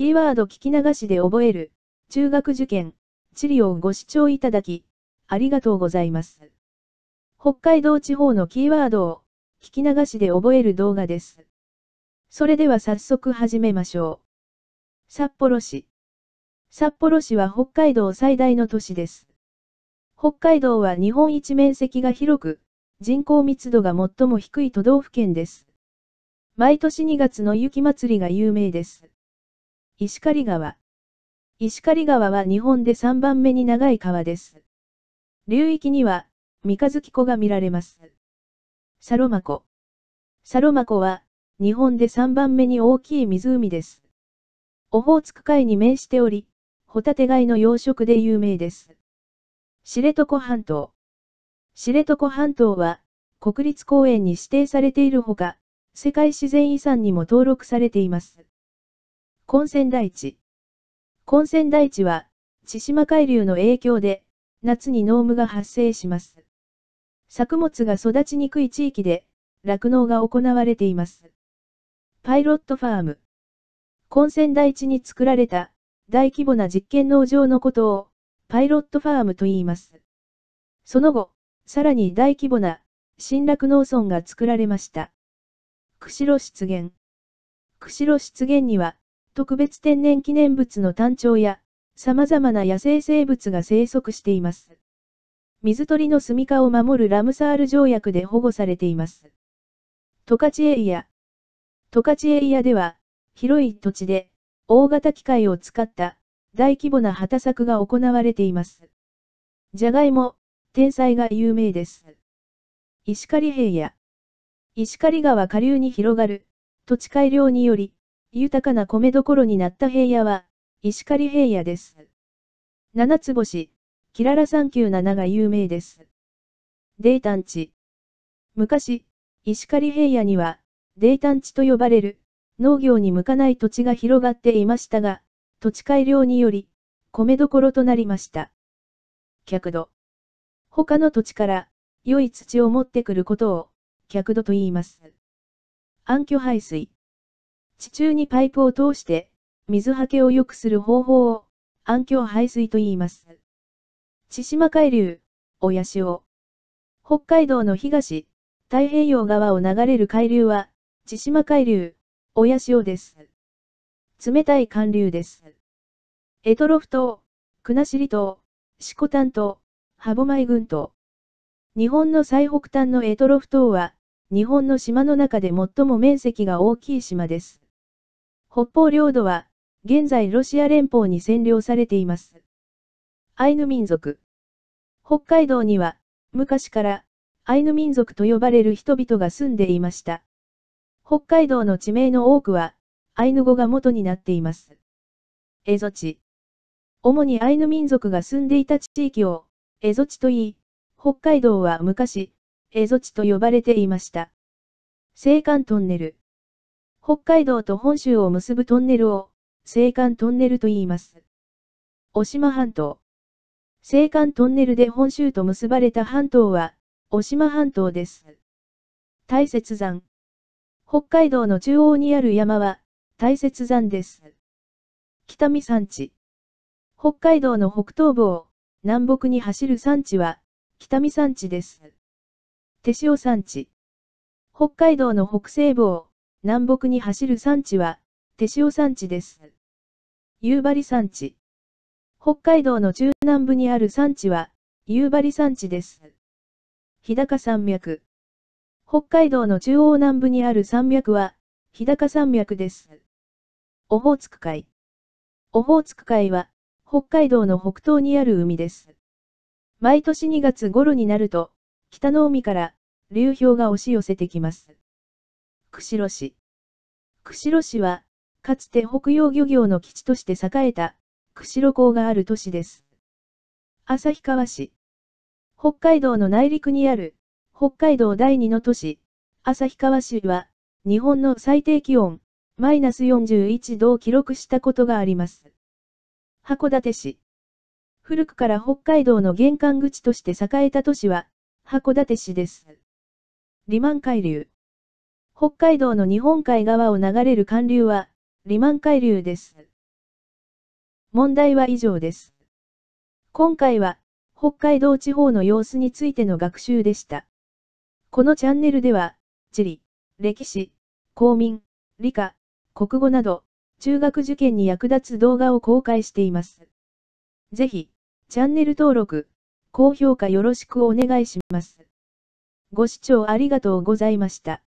キーワード聞き流しで覚える、中学受験、治療をご視聴いただき、ありがとうございます。北海道地方のキーワードを、聞き流しで覚える動画です。それでは早速始めましょう。札幌市。札幌市は北海道最大の都市です。北海道は日本一面積が広く、人口密度が最も低い都道府県です。毎年2月の雪まつりが有名です。石狩川。石狩川は日本で3番目に長い川です。流域には、三日月湖が見られます。サロマ湖。サロマ湖は、日本で3番目に大きい湖です。オホーツク海に面しており、ホタテ貝の養殖で有名です。知床半島。知床半島は、国立公園に指定されているほか、世界自然遺産にも登録されています。混戦台地。混戦台地は、千島海流の影響で、夏に濃霧が発生します。作物が育ちにくい地域で、酪農が行われています。パイロットファーム。混戦台地に作られた、大規模な実験農場のことを、パイロットファームと言います。その後、さらに大規模な、新酪農村が作られました。釧路湿原。釧路湿原には、特別天然記念物の単調や、様々な野生生物が生息しています。水鳥の住処を守るラムサール条約で保護されています。十勝エリア。十勝エリアでは、広い土地で、大型機械を使った大規模な畑作が行われています。じゃがいも、天才が有名です。石狩平野。石狩川下流に広がる土地改良により、豊かな米どころになった平野は、石狩平野です。七つ星、キララ397が有名です。泥炭地。昔、石狩平野には、泥炭地と呼ばれる、農業に向かない土地が広がっていましたが、土地改良により、米どころとなりました。客土。他の土地から、良い土を持ってくることを、客土と言います。暗渠排水。地中にパイプを通して、水はけを良くする方法を、暗渠排水と言います。千島海流、親潮。北海道の東、太平洋側を流れる海流は、千島海流、親潮です。冷たい寒流です。エトロフ島、国後島、シコタン島、歯舞群島。日本の最北端のエトロフ島は、日本の島の中で最も面積が大きい島です。北方領土は、現在ロシア連邦に占領されています。アイヌ民族。北海道には、昔から、アイヌ民族と呼ばれる人々が住んでいました。北海道の地名の多くは、アイヌ語が元になっています。エゾ地。主にアイヌ民族が住んでいた地域を、エゾ地と言い、北海道は昔、エゾ地と呼ばれていました。青函トンネル。北海道と本州を結ぶトンネルを、青函トンネルと言います。渡島半島。青函トンネルで本州と結ばれた半島は、渡島半島です。大雪山。北海道の中央にある山は、大雪山です。北見山地。北海道の北東部を、南北に走る山地は、北見山地です。手塩山地。北海道の北西部を、南北に走る山地は、手塩山地です。夕張山地。北海道の中南部にある山地は、夕張山地です。日高山脈。北海道の中央南部にある山脈は、日高山脈です。オホーツク海。オホーツク海は、北海道の北東にある海です。毎年2月頃になると、北の海から流氷が押し寄せてきます。釧路市。釧路市は、かつて北洋漁業の基地として栄えた、釧路港がある都市です。旭川市。北海道の内陸にある、北海道第二の都市、旭川市は、日本の最低気温、マイナス41度を記録したことがあります。函館市。古くから北海道の玄関口として栄えた都市は、函館市です。リマン海流。北海道の日本海側を流れる寒流は、リマン海流です。問題は以上です。今回は、北海道地方の様子についての学習でした。このチャンネルでは、地理、歴史、公民、理科、国語など、中学受験に役立つ動画を公開しています。ぜひ、チャンネル登録、高評価よろしくお願いします。ご視聴ありがとうございました。